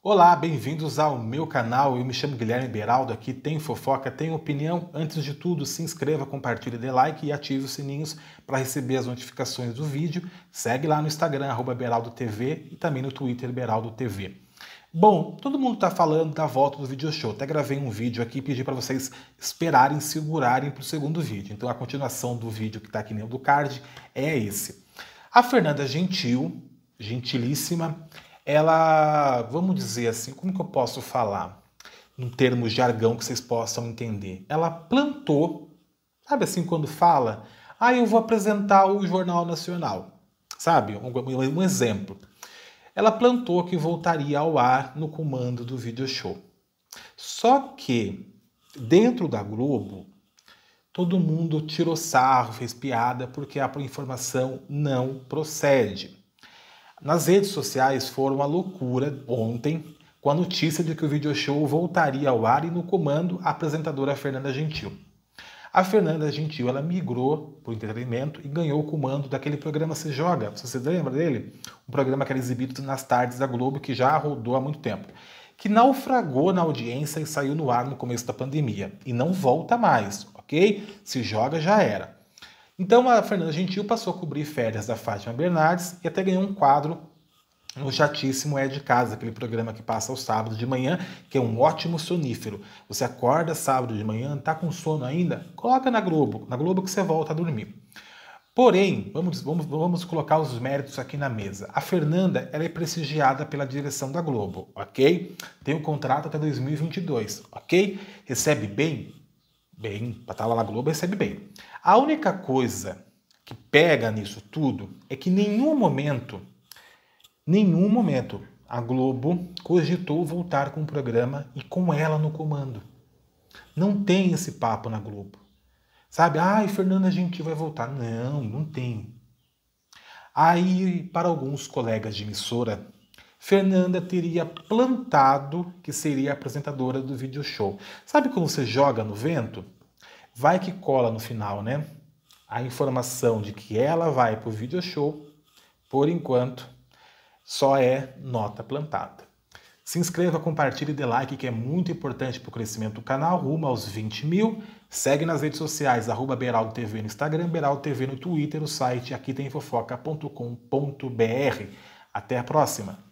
Olá, bem-vindos ao meu canal. Eu me chamo Guilherme Beraldo, aqui tem fofoca, tem opinião. Antes de tudo, se inscreva, compartilhe, dê like e ative os sininhos para receber as notificações do vídeo. Segue lá no Instagram, BeraldoTV e também no Twitter, BeraldoTV. Bom, todo mundo está falando da volta do video show. Até gravei um vídeo aqui e pedi para vocês esperarem, segurarem para o segundo vídeo. Então a continuação do vídeo que está aqui no do card é esse. A Fernanda Gentil, gentilíssima, ela, vamos dizer assim, como que eu posso falar? Num termo jargão que vocês possam entender. Ela plantou, sabe assim, quando fala, ah, eu vou apresentar o Jornal Nacional, sabe? Um, um exemplo. Ela plantou que voltaria ao ar no comando do video show. Só que, dentro da Globo, todo mundo tirou sarro, fez piada, porque a informação não procede. Nas redes sociais foram uma loucura ontem com a notícia de que o video show voltaria ao ar e no comando a apresentadora Fernanda Gentil. A Fernanda Gentil ela migrou para o entretenimento e ganhou o comando daquele programa Se Joga. Você se lembra dele? Um programa que era exibido nas tardes da Globo que já rodou há muito tempo. Que naufragou na audiência e saiu no ar no começo da pandemia. E não volta mais, ok? Se joga já era. Então a Fernanda Gentil passou a cobrir férias da Fátima Bernardes e até ganhou um quadro no chatíssimo É de Casa, aquele programa que passa aos sábados de manhã, que é um ótimo sonífero. Você acorda sábado de manhã, tá com sono ainda? Coloca na Globo, na Globo que você volta a dormir. Porém, vamos, vamos, vamos colocar os méritos aqui na mesa. A Fernanda ela é prestigiada pela direção da Globo, ok? Tem um contrato até 2022, ok? Recebe bem? bem, para estar tá lá na Globo recebe bem. A única coisa que pega nisso tudo é que nenhum momento, nenhum momento a Globo cogitou voltar com o programa e com ela no comando. Não tem esse papo na Globo. Sabe, ai, ah, Fernanda Gentil vai voltar. Não, não tem. Aí, para alguns colegas de emissora Fernanda teria plantado que seria a apresentadora do vídeo show. Sabe quando você joga no vento? Vai que cola no final, né? A informação de que ela vai para o vídeo show, por enquanto, só é nota plantada. Se inscreva, compartilhe e dê like, que é muito importante para o crescimento do canal, rumo aos 20 mil. Segue nas redes sociais, arroba Beraldo TV no Instagram, Beraldo TV no Twitter, o site aqui tem fofoca.com.br. Até a próxima!